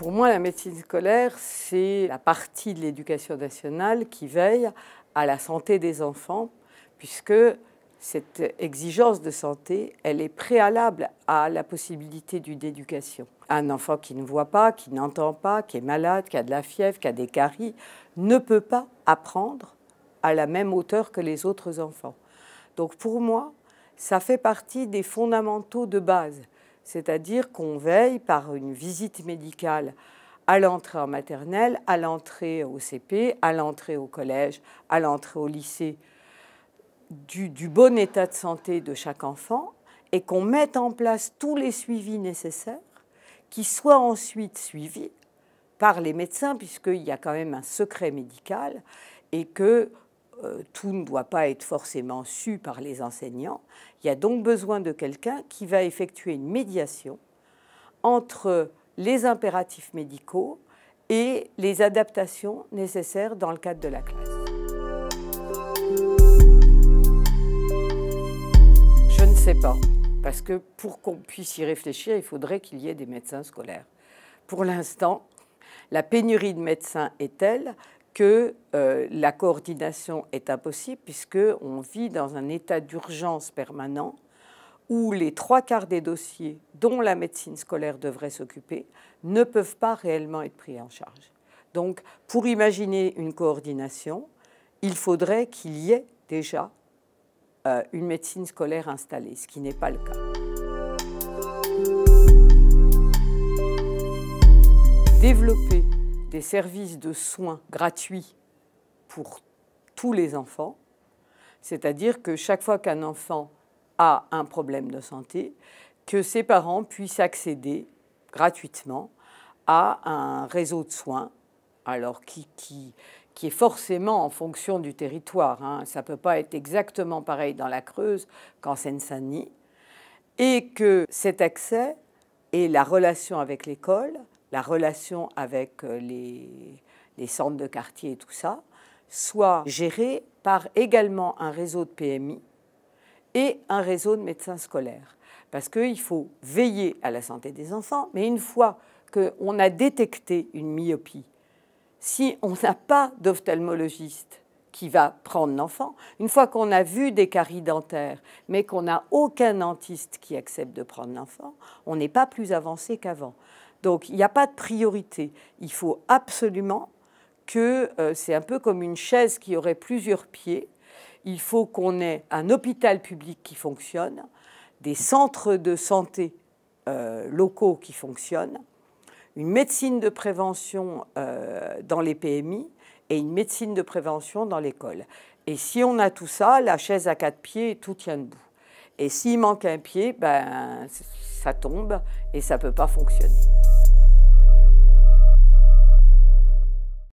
Pour moi, la médecine scolaire, c'est la partie de l'éducation nationale qui veille à la santé des enfants, puisque cette exigence de santé, elle est préalable à la possibilité d'une éducation. Un enfant qui ne voit pas, qui n'entend pas, qui est malade, qui a de la fièvre, qui a des caries, ne peut pas apprendre à la même hauteur que les autres enfants. Donc pour moi, ça fait partie des fondamentaux de base c'est-à-dire qu'on veille par une visite médicale à l'entrée en maternelle, à l'entrée au CP, à l'entrée au collège, à l'entrée au lycée, du, bon état de santé de chaque enfant et qu'on mette en place tous les suivis nécessaires qui soient ensuite suivis par les médecins, puisqu'il y a quand même un secret médical et que euh, tout ne doit pas être forcément su par les enseignants. Il y a donc besoin de quelqu'un qui va effectuer une médiation entre les impératifs médicaux et les adaptations nécessaires dans le cadre de la classe. Je ne sais pas, parce que pour qu'on puisse y réfléchir, il faudrait qu'il y ait des médecins scolaires. Pour l'instant, la pénurie de médecins est telle que euh, la coordination est impossible puisqu'on vit dans un état d'urgence permanent où les trois quarts des dossiers dont la médecine scolaire devrait s'occuper ne peuvent pas réellement être pris en charge. Donc, pour imaginer une coordination, il faudrait qu'il y ait déjà euh, une médecine scolaire installée, ce qui n'est pas le cas. Développer des services de soins gratuits pour tous les enfants, c'est-à-dire que chaque fois qu'un enfant a un problème de santé, que ses parents puissent accéder gratuitement à un réseau de soins, alors qui, qui, est forcément en fonction du territoire. Hein. Ça ne peut pas être exactement pareil dans la Creuse qu'en Seine-Saint-Denis. Et que cet accès et la relation avec l'école la relation avec euh, les, centres de quartier et tout ça, soit gérée par également un réseau de PMI et un réseau de médecins scolaires. Parce qu'il faut veiller à la santé des enfants, mais une fois qu'on a détecté une myopie, si on n'a pas d'ophtalmologiste qui va prendre l'enfant, une fois qu'on a vu des caries dentaires, mais qu'on n'a aucun dentiste qui accepte de prendre l'enfant, on n'est pas plus avancé qu'avant. Donc il n'y a pas de priorité. Il faut absolument que euh, c'est un peu comme une chaise qui aurait plusieurs pieds. Il faut qu'on ait un hôpital public qui fonctionne, des centres de santé euh, locaux qui fonctionnent, une médecine de prévention euh, dans les PMI et une médecine de prévention dans l'école. Et si on a tout ça, la chaise à quatre pieds, tout tient debout. Et s'il manque un pied, ben, ça tombe et ça ne peut pas fonctionner.